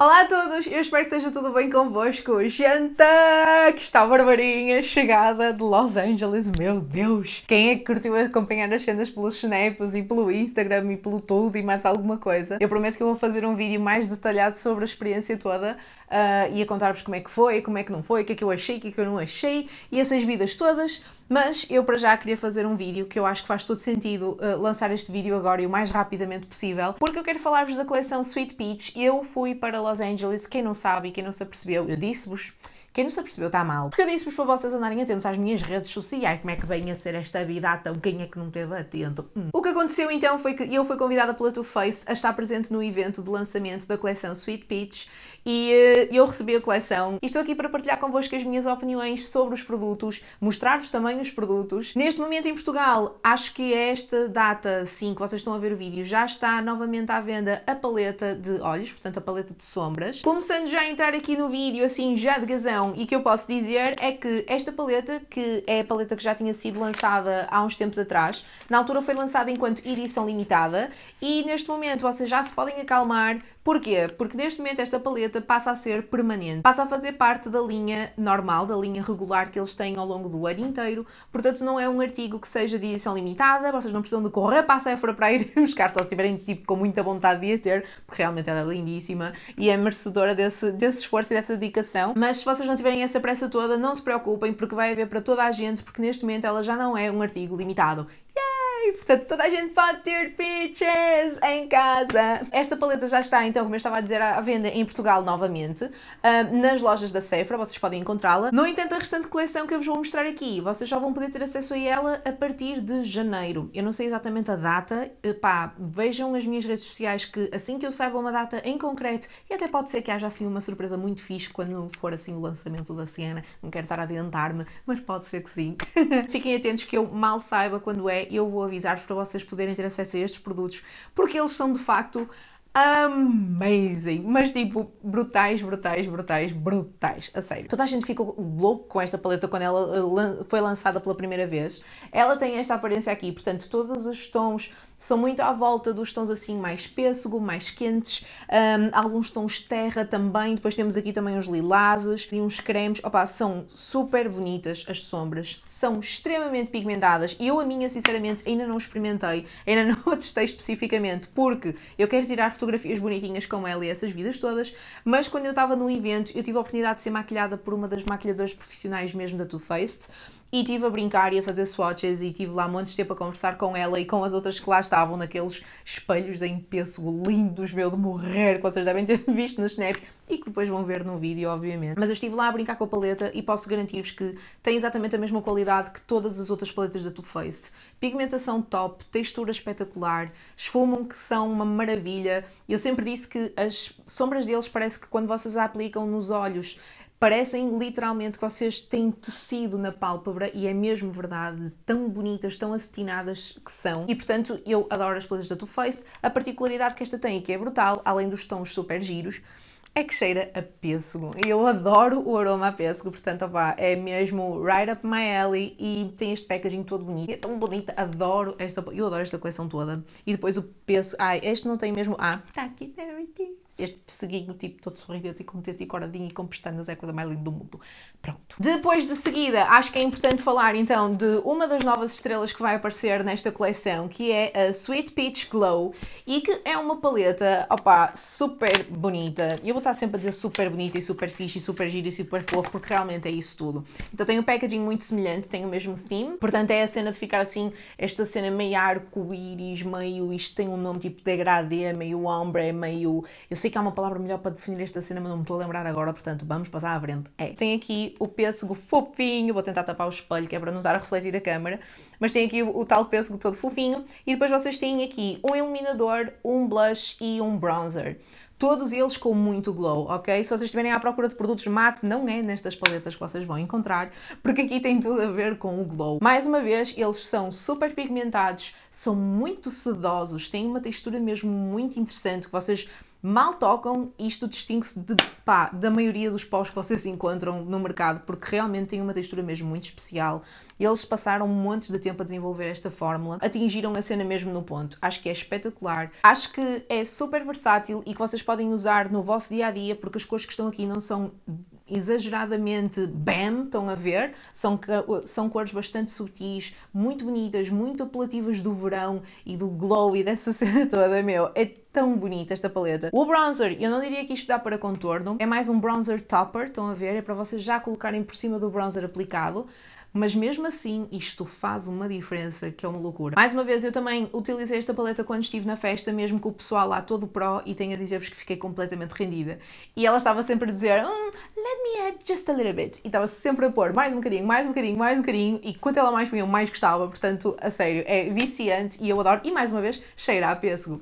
Olá a todos, eu espero que esteja tudo bem convosco. Janta! Que está a Barbarinha, chegada de Los Angeles, meu Deus! Quem é que curtiu acompanhar as cenas pelos snaps e pelo Instagram e pelo tudo e mais alguma coisa? Eu prometo que eu vou fazer um vídeo mais detalhado sobre a experiência toda uh, e a contar-vos como é que foi, como é que não foi, o que é que eu achei, o que é que eu não achei e essas vidas todas. Mas eu para já queria fazer um vídeo que eu acho que faz todo sentido uh, lançar este vídeo agora e o mais rapidamente possível, porque eu quero falar-vos da coleção Sweet Peach. Eu fui para Los Angeles. Quem não sabe e quem não se apercebeu, eu disse-vos quem não se apercebeu está mal. Porque eu disse-vos para vocês andarem atentos às minhas redes sociais, como é que vem a ser esta vida tão quem é que não esteve atento. Hum. O que aconteceu então foi que eu fui convidada pela Too Face a estar presente no evento de lançamento da coleção Sweet Peach e uh, eu recebi a coleção e estou aqui para partilhar convosco as minhas opiniões sobre os produtos, mostrar-vos também os produtos. Neste momento em Portugal, acho que esta data, sim, que vocês estão a ver o vídeo, já está novamente à venda a paleta de olhos, portanto a paleta de sombras. Começando já a entrar aqui no vídeo, assim, já de gazão, e que eu posso dizer é que esta paleta, que é a paleta que já tinha sido lançada há uns tempos atrás, na altura foi lançada enquanto edição limitada e neste momento vocês já se podem acalmar Porquê? Porque neste momento esta paleta passa a ser permanente, passa a fazer parte da linha normal, da linha regular que eles têm ao longo do ano inteiro, portanto não é um artigo que seja de edição limitada, vocês não precisam de correr para a Sephora para ir buscar, só se tiverem tipo com muita vontade de a ter, porque realmente ela é lindíssima e é merecedora desse, desse esforço e dessa dedicação, mas se vocês não tiverem essa pressa toda, não se preocupem porque vai haver para toda a gente, porque neste momento ela já não é um artigo limitado. Yeah! Yay! Portanto, toda a gente pode ter peaches em casa. Esta paleta já está, então, como eu estava a dizer, à venda em Portugal novamente, uh, nas lojas da Sephora, vocês podem encontrá-la. No entanto, a restante coleção que eu vos vou mostrar aqui, vocês já vão poder ter acesso a ela a partir de janeiro. Eu não sei exatamente a data, eh, pá, vejam as minhas redes sociais que assim que eu saiba uma data em concreto, e até pode ser que haja assim uma surpresa muito fixe quando for assim o lançamento da Siena, não quero estar a adiantar-me, mas pode ser que sim. Fiquem atentos que eu mal saiba quando é, eu vou avisar-vos para vocês poderem ter acesso a estes produtos, porque eles são de facto amazing, mas tipo brutais, brutais, brutais, brutais, a sério. Toda a gente ficou louco com esta paleta quando ela eh, foi lançada pela primeira vez. Ela tem esta aparência aqui, portanto todos os tons são muito à volta dos tons assim mais pêssego, mais quentes, um, alguns tons terra também, depois temos aqui também uns lilases e uns cremes, opa, são super bonitas as sombras, são extremamente pigmentadas e eu a minha sinceramente ainda não experimentei, ainda não testei especificamente porque eu quero tirar fotografias fotografias bonitinhas com ela e essas vidas todas, mas quando eu estava num evento, eu tive a oportunidade de ser maquilhada por uma das maquilhadoras profissionais mesmo da Too Faced e estive a brincar e a fazer swatches e tive lá monte de tempo a conversar com ela e com as outras que lá estavam naqueles espelhos em peso lindos, meu de morrer, que vocês devem ter visto nos snaps e que depois vão ver no vídeo, obviamente. Mas eu estive lá a brincar com a paleta e posso garantir-vos que tem exatamente a mesma qualidade que todas as outras paletas da Too Faced. Pigmentação top, textura espetacular, esfumam que são uma maravilha. Eu sempre disse que as sombras deles parece que quando vocês a aplicam nos olhos parecem literalmente que vocês têm tecido na pálpebra e é mesmo verdade, tão bonitas, tão acetinadas que são. E portanto, eu adoro as coisas da Too Faced. A particularidade que esta tem e que é brutal, além dos tons super giros, é que cheira a pêssego. E eu adoro o aroma a pêssego, portanto, opá, é mesmo right up my alley e tem este packaging todo bonito. É tão bonita, adoro esta, eu adoro esta coleção toda. E depois o pêssego, ai, este não tem mesmo A. Está aqui, everything este pesseguinho tipo todo sorridente e com e coradinho e com pestanas é a coisa mais linda do mundo. Pronto. Depois de seguida, acho que é importante falar então de uma das novas estrelas que vai aparecer nesta coleção, que é a Sweet Peach Glow e que é uma paleta, opá, super bonita. Eu vou estar sempre a dizer super bonita e super fixe e super gira e super fofo porque realmente é isso tudo. Então tem um packaging muito semelhante, tem o mesmo theme, portanto é a cena de ficar assim, esta cena meio arco-íris, meio isto tem um nome tipo degradê, meio ombre, meio... Eu sei sei que há uma palavra melhor para definir esta cena, mas não me estou a lembrar agora, portanto vamos passar à frente. É, tem aqui o pêssego fofinho, vou tentar tapar o espelho, que é para não usar a refletir a câmera, mas tem aqui o, o tal pêssego todo fofinho, e depois vocês têm aqui um iluminador, um blush e um bronzer todos eles com muito glow, ok? Se vocês estiverem à procura de produtos mate, não é nestas paletas que vocês vão encontrar, porque aqui tem tudo a ver com o glow. Mais uma vez, eles são super pigmentados, são muito sedosos, têm uma textura mesmo muito interessante que vocês mal tocam, isto distingue-se de, da maioria dos paus que vocês encontram no mercado, porque realmente tem uma textura mesmo muito especial. Eles passaram montes de tempo a desenvolver esta fórmula, atingiram a cena mesmo no ponto. Acho que é espetacular, acho que é super versátil e que vocês podem usar no vosso dia a dia, porque as cores que estão aqui não são exageradamente bam, estão a ver? São, são cores bastante sutis, muito bonitas, muito apelativas do verão e do glow e dessa cena toda, meu. É tão bonita esta paleta. O bronzer, eu não diria que isto dá para contorno, é mais um bronzer topper, estão a ver? É para vocês já colocarem por cima do bronzer aplicado mas mesmo assim isto faz uma diferença que é uma loucura. Mais uma vez, eu também utilizei esta paleta quando estive na festa, mesmo com o pessoal lá todo pró, e tenho a dizer-vos que fiquei completamente rendida. E ela estava sempre a dizer, hum, let me add just a little bit, e estava sempre a pôr mais um bocadinho, mais um bocadinho, mais um bocadinho, e quanto ela mais punha, mais gostava, portanto, a sério, é viciante e eu adoro, e mais uma vez, cheira a pêssego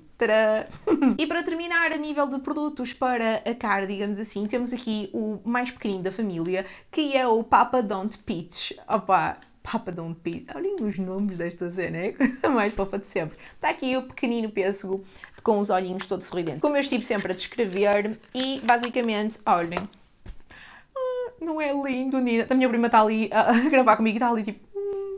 e para terminar, a nível de produtos para a cara, digamos assim, temos aqui o mais pequenino da família, que é o Papa Don't Peach. Opa, Papa Don't Pitch. Olhem os nomes desta cena, é a mais fofa de sempre. Está aqui o pequenino pêssego com os olhinhos todos sorridentes. Como eu estive sempre a descrever, e basicamente, olhem. Ah, não é lindo, Nina? A minha prima está ali a, a gravar comigo e está ali tipo,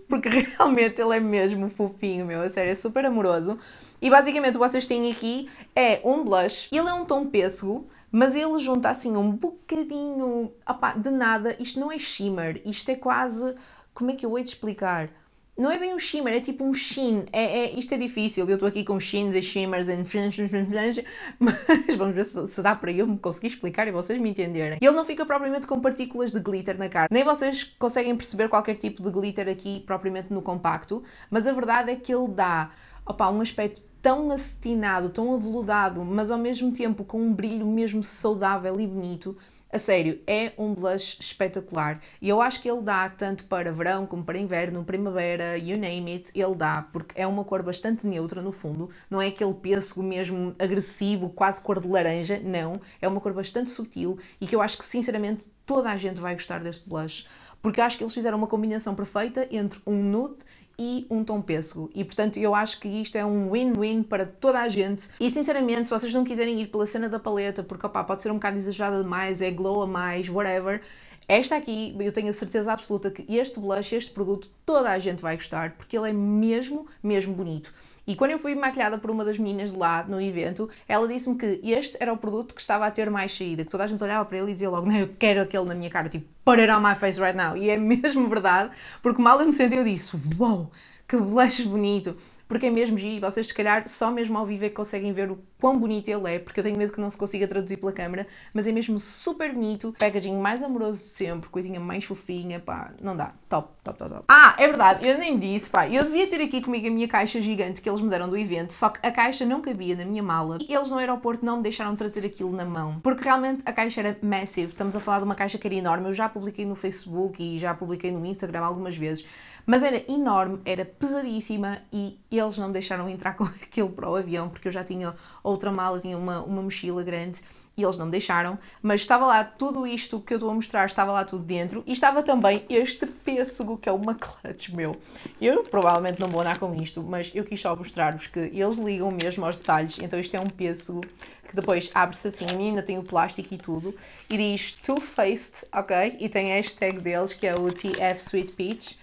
porque realmente ele é mesmo fofinho, meu, a sério, é super amoroso. E basicamente o que vocês têm aqui é um blush, ele é um tom pêssego, mas ele junta assim um bocadinho opa, de nada, isto não é shimmer, isto é quase, como é que eu hei de explicar? não é bem um shimmer, é tipo um sheen. É, é isto é difícil, eu estou aqui com sheens e shimmers and mas vamos ver se, se dá para eu me conseguir explicar e vocês me entenderem. Ele não fica propriamente com partículas de glitter na cara, nem vocês conseguem perceber qualquer tipo de glitter aqui propriamente no compacto, mas a verdade é que ele dá opa, um aspecto tão acetinado, tão aveludado, mas ao mesmo tempo com um brilho mesmo saudável e bonito a sério, é um blush espetacular e eu acho que ele dá tanto para verão como para inverno, primavera, you name it, ele dá, porque é uma cor bastante neutra no fundo, não é aquele pêssego mesmo agressivo, quase cor de laranja, não, é uma cor bastante sutil e que eu acho que sinceramente toda a gente vai gostar deste blush, porque acho que eles fizeram uma combinação perfeita entre um nude e um tom pêssego. E portanto eu acho que isto é um win-win para toda a gente. E sinceramente, se vocês não quiserem ir pela cena da paleta, porque opá, pode ser um bocado exagerada demais, é glow a mais, whatever. Esta aqui, eu tenho a certeza absoluta que este blush, este produto, toda a gente vai gostar, porque ele é mesmo, mesmo bonito. E quando eu fui maquilhada por uma das meninas lá no evento, ela disse-me que este era o produto que estava a ter mais saída, que toda a gente olhava para ele e dizia logo, não, eu quero aquele na minha cara, tipo, put it on my face right now. E é mesmo verdade, porque mal eu me senti, eu disse, uau, wow, que blush bonito, porque é mesmo giro, vocês se calhar só mesmo ao viver é que conseguem ver o quão bonito ele é, porque eu tenho medo que não se consiga traduzir pela câmera, mas é mesmo super bonito, packaging mais amoroso de sempre, coisinha mais fofinha, pá, não dá, top, top, top, top. Ah, é verdade, eu nem disse, pá, eu devia ter aqui comigo a minha caixa gigante que eles me deram do evento, só que a caixa não cabia na minha mala e eles no aeroporto não me deixaram trazer aquilo na mão, porque realmente a caixa era massive, estamos a falar de uma caixa que era enorme, eu já publiquei no Facebook e já publiquei no Instagram algumas vezes, mas era enorme, era pesadíssima e eles não me deixaram entrar com aquilo para o avião, porque eu já tinha outra malazinha, uma, uma mochila grande, e eles não me deixaram, mas estava lá tudo isto que eu estou a mostrar, estava lá tudo dentro, e estava também este pêssego, que é uma clutch meu. Eu provavelmente não vou andar com isto, mas eu quis só mostrar-vos que eles ligam mesmo aos detalhes, então isto é um pêssego que depois abre-se assim, a ainda tem o plástico e tudo, e diz Too Faced, ok? E tem a hashtag deles, que é o TF Sweet Peach,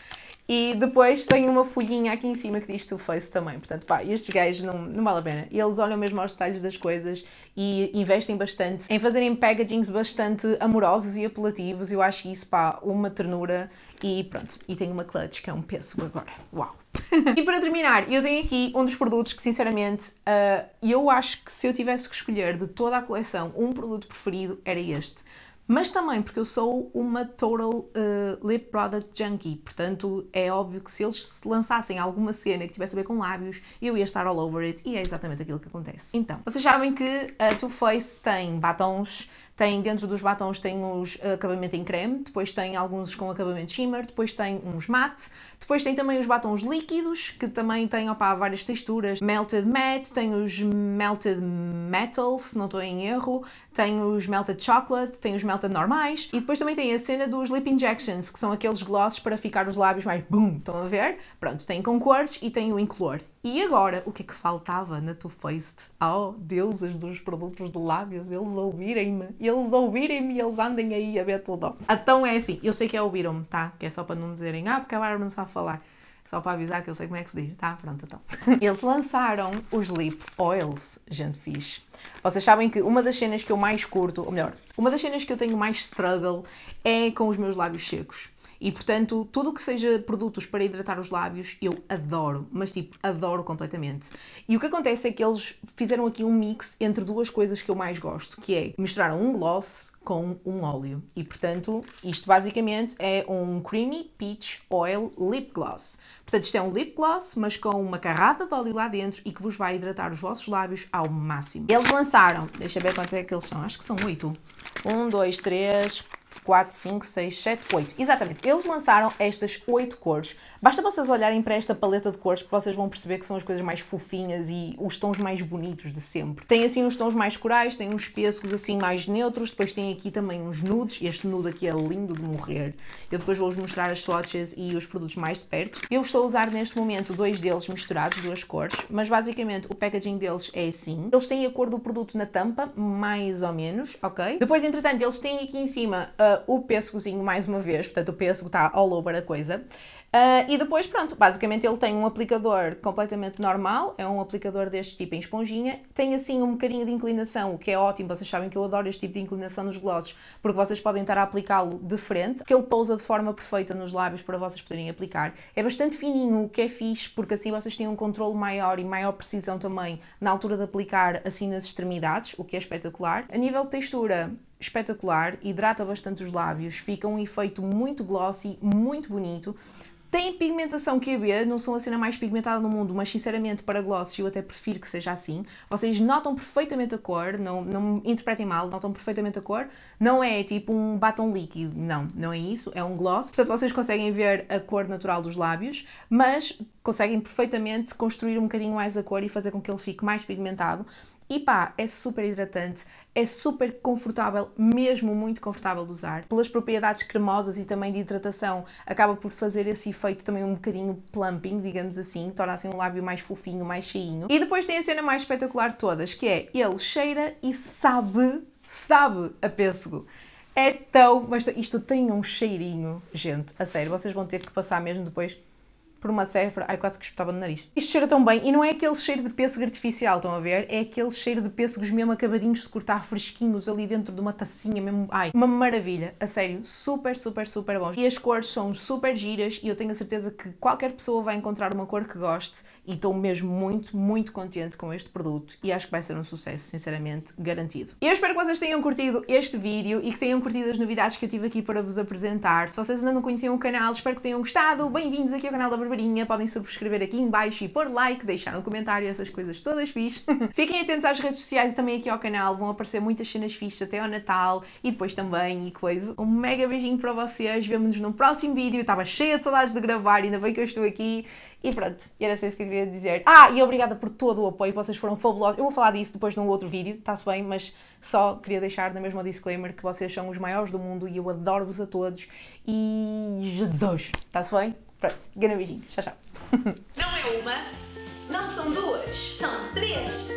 e depois tem uma folhinha aqui em cima que diz to face também. Portanto, pá, estes gajos não, não vale a pena. Eles olham mesmo aos detalhes das coisas e investem bastante em fazerem packagings bastante amorosos e apelativos. Eu acho isso, pá, uma ternura. E pronto, e tenho uma clutch que é um peso agora. Uau! e para terminar, eu tenho aqui um dos produtos que, sinceramente, uh, eu acho que se eu tivesse que escolher de toda a coleção um produto preferido, era este mas também porque eu sou uma total uh, lip product junkie, portanto é óbvio que se eles lançassem alguma cena que tivesse a ver com lábios, eu ia estar all over it e é exatamente aquilo que acontece. Então, vocês sabem que a Too Faced tem batons tem, dentro dos batons tem uns eh, acabamento em creme, depois tem alguns com acabamento shimmer, depois tem uns matte, depois tem também os batons líquidos, que também têm opa, várias texturas, melted matte, tem os melted metal, se não estou em erro, tem os melted chocolate, tem os melted normais, e depois também tem a cena dos lip injections, que são aqueles glosses para ficar os lábios mais boom, estão a ver? Pronto, tem com cores e tem o incolor. E agora, o que é que faltava na Too Faced? Oh, deuses dos produtos de lábios, eles ouvirem-me, eles ouvirem-me, eles andem aí a ver tudo. Então é assim, eu sei que é ouviram-me, tá? Que é só para não dizerem, ah, porque a Bárbara não sabe falar. Só para avisar que eu sei como é que se diz, tá? Pronto, então. Eles lançaram os Lip Oils, gente fixe. Vocês sabem que uma das cenas que eu mais curto, ou melhor, uma das cenas que eu tenho mais struggle é com os meus lábios secos. E portanto, tudo o que seja produtos para hidratar os lábios, eu adoro, mas tipo, adoro completamente. E o que acontece é que eles fizeram aqui um mix entre duas coisas que eu mais gosto, que é misturaram um gloss com um óleo. E portanto, isto basicamente é um Creamy Peach Oil Lip Gloss. Portanto, isto é um lip gloss, mas com uma carrada de óleo lá dentro e que vos vai hidratar os vossos lábios ao máximo. Eles lançaram, deixa ver quanto é que eles são, acho que são oito. Um, dois, três, 4, 5, 6, 7, 8. Exatamente, eles lançaram estas 8 cores. Basta vocês olharem para esta paleta de cores que vocês vão perceber que são as coisas mais fofinhas e os tons mais bonitos de sempre. Tem assim uns tons mais corais, tem uns pêssegos assim mais neutros, depois tem aqui também uns nudes. Este nude aqui é lindo de morrer. Eu depois vou-vos mostrar as swatches e os produtos mais de perto. Eu estou a usar neste momento dois deles misturados, duas cores, mas basicamente o packaging deles é assim. Eles têm a cor do produto na tampa, mais ou menos, ok? Depois, entretanto, eles têm aqui em cima uh, o pêssegozinho mais uma vez, portanto o pêssego está all over a coisa. Uh, e depois, pronto, basicamente ele tem um aplicador completamente normal, é um aplicador deste tipo em esponjinha, tem assim um bocadinho de inclinação, o que é ótimo, vocês sabem que eu adoro este tipo de inclinação nos glosses, porque vocês podem estar a aplicá-lo de frente, que ele pousa de forma perfeita nos lábios para vocês poderem aplicar. É bastante fininho, o que é fixe, porque assim vocês têm um controle maior e maior precisão também na altura de aplicar assim nas extremidades, o que é espetacular. A nível de textura, espetacular, hidrata bastante os lábios, fica um efeito muito glossy, muito bonito. Tem pigmentação QB, não são a cena mais pigmentada do mundo, mas sinceramente para glossy eu até prefiro que seja assim. Vocês notam perfeitamente a cor, não, não interpretem mal, notam perfeitamente a cor. Não é tipo um batom líquido, não, não é isso, é um gloss. Portanto, vocês conseguem ver a cor natural dos lábios, mas conseguem perfeitamente construir um bocadinho mais a cor e fazer com que ele fique mais pigmentado. E pá, é super hidratante, é super confortável, mesmo muito confortável de usar. Pelas propriedades cremosas e também de hidratação, acaba por fazer esse efeito também um bocadinho plumping, digamos assim, torna assim um lábio mais fofinho, mais cheinho. E depois tem a cena mais espetacular de todas, que é ele cheira e sabe, sabe a pêssego. É tão, mas isto tem um cheirinho, gente, a sério, vocês vão ter que passar mesmo depois por uma cefra, ai, quase que espetava no nariz. Isto cheira tão bem, e não é aquele cheiro de pêssego artificial, estão a ver? É aquele cheiro de pêssegos mesmo acabadinhos de cortar fresquinhos ali dentro de uma tacinha mesmo, ai, uma maravilha, a sério, super, super, super bons. E as cores são super giras e eu tenho a certeza que qualquer pessoa vai encontrar uma cor que goste e estou mesmo muito, muito contente com este produto e acho que vai ser um sucesso, sinceramente, garantido. Eu espero que vocês tenham curtido este vídeo e que tenham curtido as novidades que eu tive aqui para vos apresentar. Se vocês ainda não conheciam o canal, espero que tenham gostado. Bem-vindos aqui ao canal da Berbarinha, podem subscrever aqui embaixo e pôr like, deixar um comentário, essas coisas todas fixe. Fiquem atentos às redes sociais e também aqui ao canal, vão aparecer muitas cenas fixas até ao Natal e depois também e coisa. Um mega beijinho para vocês, vemo-nos no próximo vídeo, estava cheia de saudades de gravar, ainda bem que eu estou aqui. E pronto, era só isso que eu queria dizer. Ah, e obrigada por todo o apoio, vocês foram fabulosos. Eu vou falar disso depois num outro vídeo, está-se bem, mas só queria deixar na mesma disclaimer que vocês são os maiores do mundo e eu adoro-vos a todos. E Jesus, está-se bem? Pronto, grande beijinho. Tchau, tchau. Não é uma, não são duas, são três.